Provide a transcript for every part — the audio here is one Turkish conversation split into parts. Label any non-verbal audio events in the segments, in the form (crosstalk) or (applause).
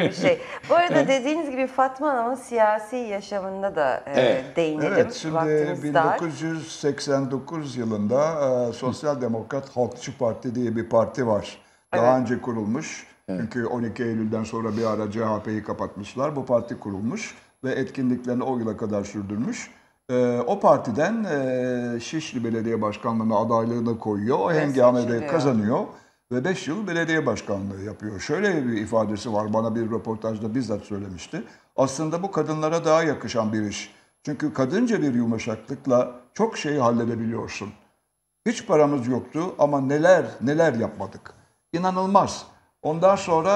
bir şey. Bu arada dediğiniz gibi Fatma Hanım'ın siyasi yaşamında da e, evet. değinelim. Evet, şimdi 1989 dar. yılında e, Sosyal Demokrat Halkçı Parti diye bir parti var. Daha evet. önce kurulmuş. Evet. Çünkü 12 Eylül'den sonra bir ara CHP'yi kapatmışlar. Bu parti kurulmuş ve etkinliklerini o yıla kadar sürdürmüş. E, o partiden e, Şişli Belediye Başkanlığı'na adaylığını koyuyor. O hengamede kazanıyor ve 5 yıl belediye başkanlığı yapıyor. Şöyle bir ifadesi var bana bir röportajda bizzat söylemişti. Aslında bu kadınlara daha yakışan bir iş. Çünkü kadınca bir yumuşaklıkla çok şeyi halledebiliyorsun. Hiç paramız yoktu ama neler neler yapmadık. İnanılmaz. Ondan sonra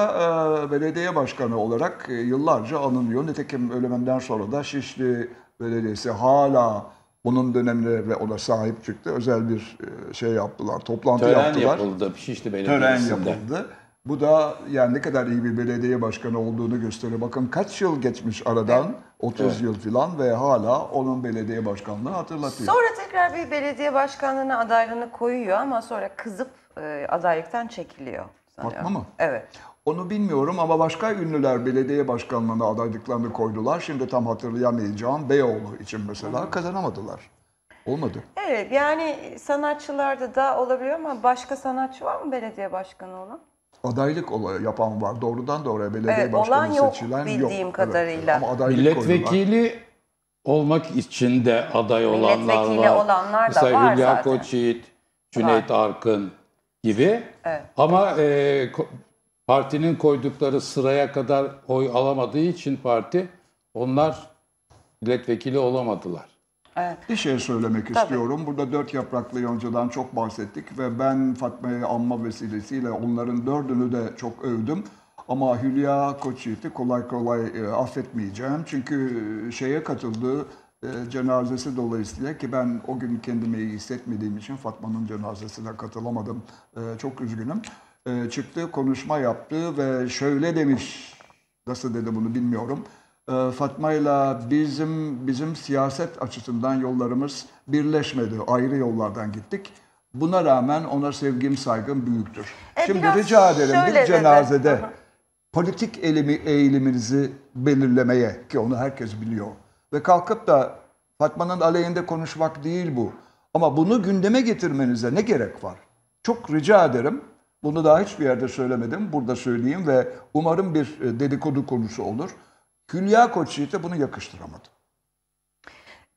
e, belediye başkanı olarak e, yıllarca anılıyor. Nitekim ölümümden sonra da Şişli Belediyesi hala bunun dönemine ve ona sahip çıktı. Özel bir e, şey yaptılar, toplantı Tören yaptılar. Tören yapıldı, Şişli Belediyesi'nde. Tören yapıldı. Bu da yani ne kadar iyi bir belediye başkanı olduğunu gösteriyor. Bakın kaç yıl geçmiş aradan, 30 evet. yıl filan ve hala onun belediye başkanlığı hatırlatıyor. Sonra tekrar bir belediye başkanlığına adaylığını koyuyor ama sonra kızıp e, adaylıktan çekiliyor. Sanıyorum. Fatma mı? Evet. Onu bilmiyorum ama başka ünlüler belediye başkanlığına adaylıklarını koydular. Şimdi tam hatırlayamayacağım Beyoğlu için mesela kazanamadılar. Olmadı. Evet yani sanatçılarda da olabiliyor ama başka sanatçı var mı belediye başkanı olan? Adaylık olay, yapan var. Doğrudan doğruya belediye evet, başkanı olan seçilen bildiğim yok. bildiğim kadarıyla. Evet. Ama adaylık Milletvekili koydular. olmak için de aday olanlar var. Milletvekili olanlar da var Hülya zaten. Koçyiğit, Cüneyt var. Arkın gibi. Evet. Ama e, partinin koydukları sıraya kadar oy alamadığı için parti onlar milletvekili olamadılar. Evet. Bir şey söylemek Tabii. istiyorum. Burada dört yapraklı yoncadan çok bahsettik ve ben Fatma'yı anma vesilesiyle onların dördünü de çok övdüm. Ama Hülya Koçyiğit'i kolay kolay e, affetmeyeceğim. Çünkü e, şeye katıldı e, cenazesi dolayısıyla ki ben o gün kendimi iyi hissetmediğim için Fatma'nın cenazesine katılamadım. Çok üzgünüm. E, çıktı, konuşma yaptı ve şöyle demiş. Nasıl dedi bunu bilmiyorum. E, Fatma ile bizim bizim siyaset açısından yollarımız birleşmedi. Ayrı yollardan gittik. Buna rağmen ona sevgim, saygım büyüktür. E, Şimdi rica ederim bir cenazede dedi. politik eğilimi, eğiliminizi belirlemeye ki onu herkes biliyor ve kalkıp da Fatma'nın aleyhinde konuşmak değil bu. Ama bunu gündeme getirmenize ne gerek var? Çok rica ederim bunu daha hiçbir yerde söylemedim. Burada söyleyeyim ve umarım bir e, dedikodu konusu olur. Hülya Koçyiğit'e bunu yakıştıramadı.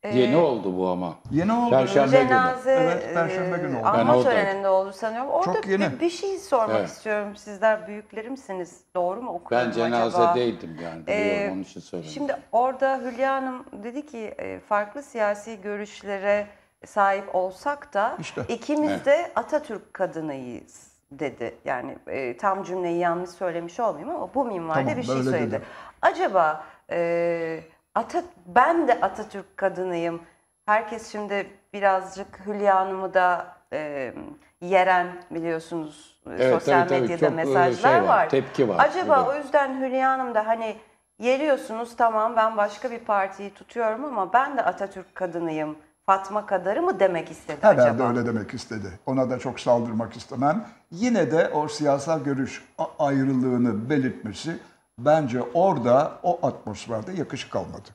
Ee, Yeni oldu bu ama. Yeni oldu. Perşembe cenaze, günü. Evet, Perşembe e, günü oldu. Anma töreninde oldu sanıyorum. Orada Çok yeni. Bir, bir şey sormak evet. istiyorum. Sizler büyüklerimsiniz. Doğru mu okuyorum Ben cenazedeydim acaba? yani. ee, onun için söyledim. Şimdi orada Hülya Hanım dedi ki e, farklı siyasi görüşlere sahip olsak da işte. ikimiz evet. de Atatürk kadınıyız dedi. Yani e, tam cümleyi yanlış söylemiş olmayayım ama bu minvalde tamam, bir şey söyledi. Dedim. Acaba e, Atat ben de Atatürk kadınıyım. Herkes şimdi birazcık Hülya Hanım'ı da e, yeren biliyorsunuz evet, sosyal tabii, medyada tabii, e, mesajlar şey var, var. Tepki var. Acaba burada. o yüzden Hülya Hanım da hani yeriyorsunuz tamam ben başka bir partiyi tutuyorum ama ben de Atatürk kadınıyım Fatma kadarı mı demek istedi Herhalde acaba? Herhalde öyle demek istedi. Ona da çok saldırmak istemem. Yine de o siyasal görüş ayrılığını belirtmesi bence orada o atmosferde yakışık almadı.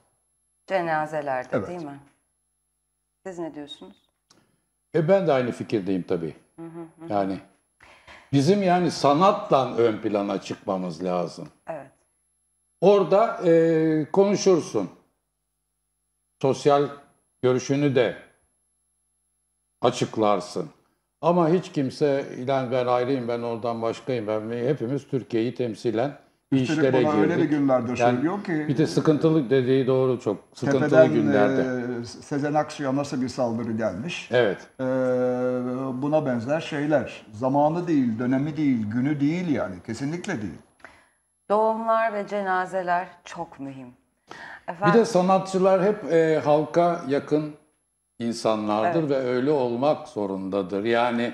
Cenazelerde evet. değil mi? Siz ne diyorsunuz? E ben de aynı fikirdeyim tabii. Hı hı hı. Yani bizim yani sanatla ön plana çıkmamız lazım. Evet. Orada e, konuşursun. Sosyal görüşünü de açıklarsın. Ama hiç kimse ilan ben ayrıyım ben oradan başkayım ben hepimiz Türkiye'yi temsilen bir Üstelik işlere girdik. öyle bir günlerde yani, söylüyor ki. Bir de sıkıntılı dediği doğru çok. Sıkıntılı tepeden, günlerde. E, Sezen Aksu'ya nasıl bir saldırı gelmiş. Evet. E, buna benzer şeyler. Zamanı değil, dönemi değil, günü değil yani. Kesinlikle değil. Doğumlar ve cenazeler çok mühim. Efendim? Bir de sanatçılar hep e, halka yakın insanlardır evet. ve öyle olmak zorundadır. Yani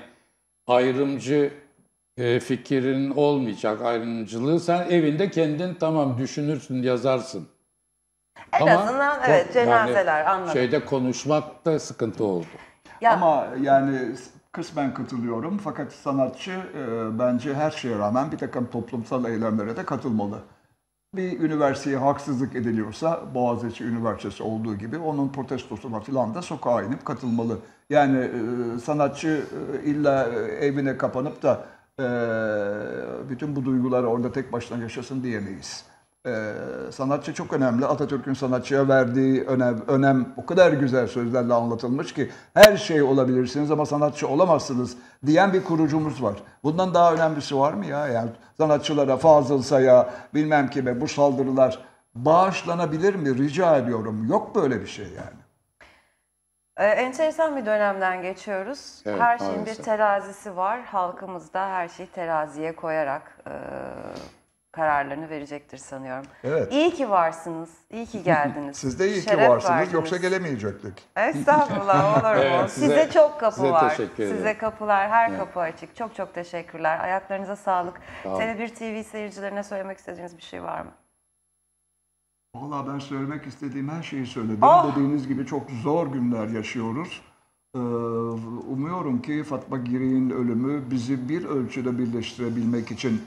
ayrımcı e, fikirin olmayacak ayrımcılığı sen evinde kendin tamam düşünürsün, yazarsın. En Ama azından evet cenazeler yani, anladım. Şeyde konuşmakta sıkıntı oldu. Ya. Ama yani kısmen katılıyorum fakat sanatçı e, bence her şeye rağmen bir takım toplumsal eylemlere de katılmalı bir üniversiteye haksızlık ediliyorsa Boğaziçi Üniversitesi olduğu gibi onun protestosuna filan da sokağa inip katılmalı. Yani e, sanatçı e, illa e, evine kapanıp da bütün bu duyguları orada tek başına yaşasın diyemeyiz. Ee, sanatçı çok önemli. Atatürk'ün sanatçıya verdiği önem, önem o kadar güzel sözlerle anlatılmış ki her şey olabilirsiniz ama sanatçı olamazsınız diyen bir kurucumuz var. Bundan daha önemlisi var mı ya? Yani sanatçılara, Fazıl Say'a, bilmem kime bu saldırılar bağışlanabilir mi? Rica ediyorum. Yok böyle bir şey yani. Ee, enteresan bir dönemden geçiyoruz. Evet, her şeyin maalesef. bir terazisi var. Halkımızda her şeyi teraziye koyarak e, kararlarını verecektir sanıyorum. Evet. İyi ki varsınız, iyi ki geldiniz. (laughs) Siz de iyi Şeref ki varsınız, verdiniz. yoksa gelemeyecektik. Estağfurullah, (laughs) olur mu? Evet, size, size çok kapı size var. Size kapılar, her evet. kapı açık. Çok çok teşekkürler. Ayaklarınıza sağlık. Tamam. Tele1 TV seyircilerine söylemek istediğiniz bir şey var mı? Valla ben söylemek istediğim her şeyi söyledim. Oh. Dediğiniz gibi çok zor günler yaşıyoruz. Ee, umuyorum ki Fatma Giri'nin ölümü bizi bir ölçüde birleştirebilmek için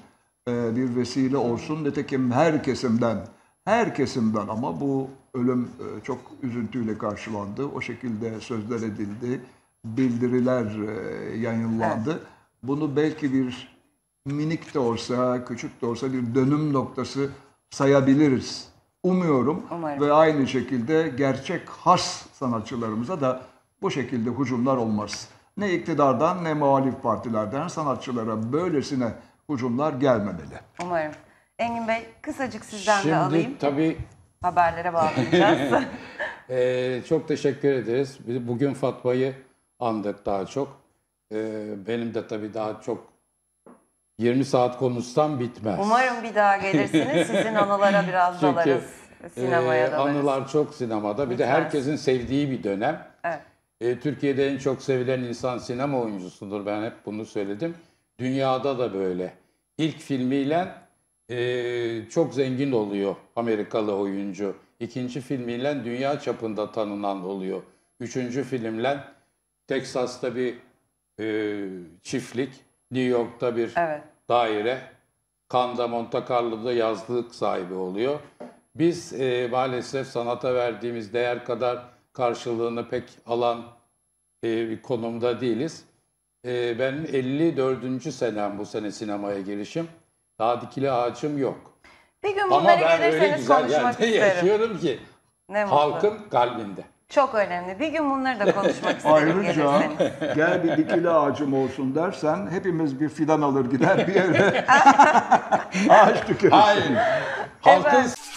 e, bir vesile olsun. Nitekim her kesimden, her kesimden ama bu ölüm e, çok üzüntüyle karşılandı. O şekilde sözler edildi, bildiriler e, yayınlandı. Bunu belki bir minik de olsa, küçük de olsa bir dönüm noktası sayabiliriz. Umuyorum Umarım. ve aynı şekilde gerçek has sanatçılarımıza da bu şekilde hücumlar olmaz. Ne iktidardan ne muhalif partilerden sanatçılara böylesine hücumlar gelmemeli. Umarım. Engin Bey kısacık sizden Şimdi, de alayım. Şimdi tabii haberlere bağlayacağız. (laughs) (laughs) ee, çok teşekkür ederiz. Biz bugün Fatma'yı andık daha çok. Ee, benim de tabii daha çok 20 saat konuşsam bitmez. Umarım bir daha gelirsiniz. (laughs) Sizin anılara biraz Çünkü, dalarız. E, Sinemaya dalarız. anılar çok sinemada. Bir bitmez. de herkesin sevdiği bir dönem. Evet. E, Türkiye'de en çok sevilen insan sinema oyuncusudur. Ben hep bunu söyledim. Dünyada da böyle. İlk filmiyle e, çok zengin oluyor Amerikalı oyuncu. İkinci filmiyle dünya çapında tanınan oluyor. Üçüncü filmle Texas'ta bir e, çiftlik, New York'ta bir evet. daire, Kanda Monte Carlo'da yazlık sahibi oluyor. Biz e, maalesef sanata verdiğimiz değer kadar karşılığını pek alan e, bir konumda değiliz e, ben 54. senem bu sene sinemaya girişim. Daha dikili ağacım yok. Bir gün bunları Ama ben öyle güzel konuşmak yerde yaşıyorum ki Ne mutlu. halkın kalbinde. Çok önemli. Bir gün bunları da (laughs) konuşmak isterim Ayrıca gel bir dikili ağacım olsun dersen hepimiz bir fidan alır gider bir yere (laughs) ağaç dikeriz. Hayır. halkın Efendim?